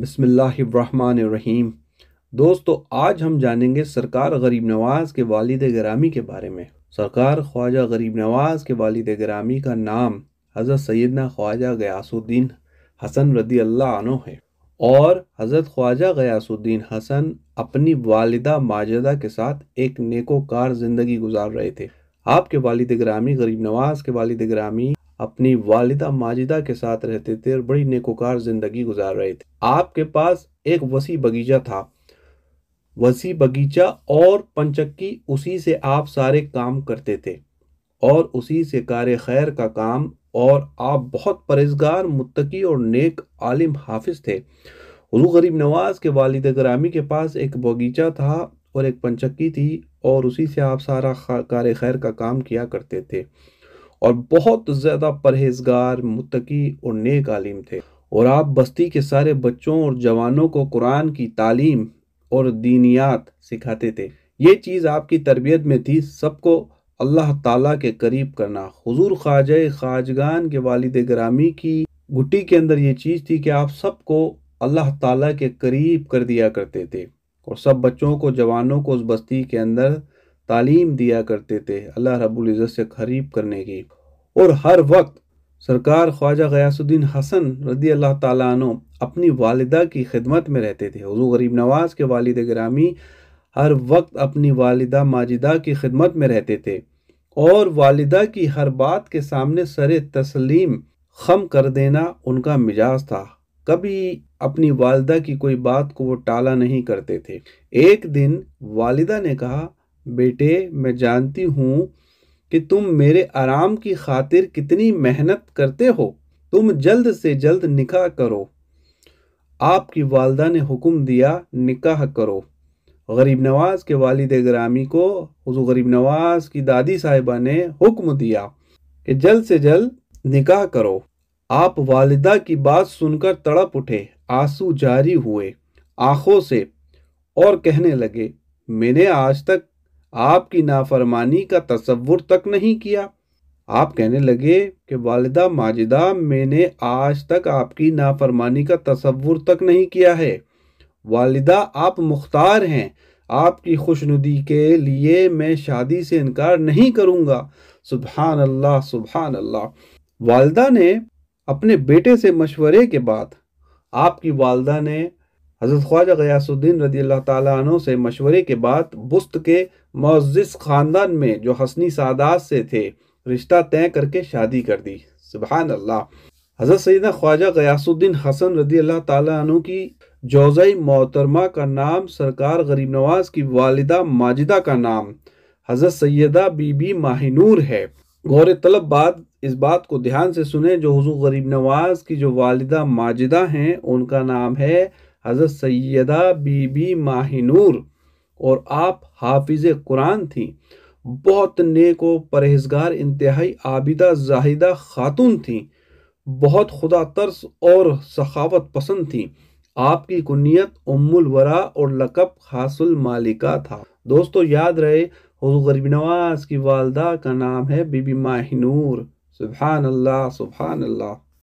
बसमीम दोस्तों आज हम जानेंगे सरकार गरीब नवाज़ के वालिद ग्रामी के बारे में सरकार ख्वाजा गरीब नवाज़ के वालिद ग्रामी का नाम हज़रत सैदना ख्वाजा गयासुद्दीन हसन रदी अल्लाह है और हज़रत ख्वाजा गयासुद्दीन हसन अपनी वालदा माजदा के साथ एक नेकोकार ज़िंदगी गुजार रहे थे आपके वालिद ग्रामी गरीब नवाज़ के वालिद ग्रामी अपनी वालिदा माजिदा के साथ रहते थे और बड़ी नेकोकार ज़िंदगी गुजार रहे थे आपके पास एक वसी बगीचा था वसी बगीचा और पंचक्की उसी से आप सारे काम करते थे और उसी से कार खैर का काम और आप बहुत परहेजगार मुत्तकी और नेक आलिम हाफिज थे हजू गरीब नवाज के वालिद ग्रामी के पास एक बगीचा था और एक पंचक्की थी और उसी से आप सारा कार खैर का काम किया करते थे और बहुत ज़्यादा परहेजगार मुतकी और नेक आलिम थे और आप बस्ती के सारे बच्चों और जवानों को कुरान की तालीम और दीनियात सिखाते थे ये चीज़ आपकी तरबियत में थी सबको अल्लाह ताला के करीब करना हुजूर ख्वाजा ख्वाजगान के वालिद ग्रामी की गुट्टी के अंदर ये चीज़ थी कि आप सबको अल्लाह ताला के करीब कर दिया करते थे और सब बच्चों को जवानों को उस बस्ती के अंदर तालीम दिया करते थे अल्लाह रबुल्ज़त से करीब करने की और हर वक्त सरकार ख्वाजा गयासुद्दीन हसन रदी अल्लाह तु अपनी वालदा की खिदमत में रहते थे हजू गरीब नवाज़ के वालद ग्रामी हर वक्त अपनी वालदा माजिदा की खिदमत में रहते थे और वालदा की हर बात के सामने सर तस्लीम खम कर देना उनका मिजाज था कभी अपनी वालदा की कोई बात को वो टाला नहीं करते थे एक दिन वालदा ने कहा बेटे मैं जानती हूँ कि तुम मेरे आराम की खातिर कितनी मेहनत करते हो तुम जल्द से जल्द निकाह करो आपकी वालदा ने हुक्म दिया निकाह करो गरीब नवाज के वालिद ग्रामी को हजू गरीब नवाज की दादी साहिबा ने हुक्म दिया कि जल्द से जल्द निकाह करो आप वालिदा की बात सुनकर तड़प उठे आंसू जारी हुए आंखों से और कहने लगे मैंने आज तक आपकी नाफरमानी का तस्वुर तक नहीं किया आप कहने लगे कि वालदा माजिदा मैंने आज तक आपकी नाफरमानी का तस्वुर तक नहीं किया है वालदा आप मुख्तार हैं आपकी खुशनुदी के लिए मैं शादी से इनकार नहीं करूँगा सुबहान अल्लाह सुबहान अल्लाह वालदा ने अपने बेटे से मशवरे के बाद आपकी वालदा ने हज़रत ख्वाजा गयासुद्दीन रदी अल्लाह तु से मशवरे के बाद बुस्त के मोज़ ख़ानदान में जो हसनी सादात से थे रिश्ता तय करके शादी कर दी सुबहान अल्लाह हज़रत सैदा ख्वाजा गयासुद्दीन हसन रदी अल्लाह तु की जौज़ई मोहतरमा का नाम सरकार गरीब नवाज की वालिदा माजिदा का नाम हज़रत सैदा बीबी माहिनूर है गौर तलब बाद इस बात को ध्यान से सुने जो हजू गरीब नवाज की जो वालिदा माजिदा हैं उनका नाम है हज़रत सैदा बीबी माहिनूर और आप हाफिज़ कुरान थीं बहुत नेक व परहेजगार इंतहाई आबिदा जाहिदा खातून थीं बहुत खुदा तर्स और सखावत पसंद थी आपकी कुनियत उम्मुल वरा और लकब हासुल मालिका था दोस्तों याद रहे हजू गरीब नवाज की वालदा का नाम है बीबी माहिनूर सुबहान अल्लाह सुबहान अल्लाह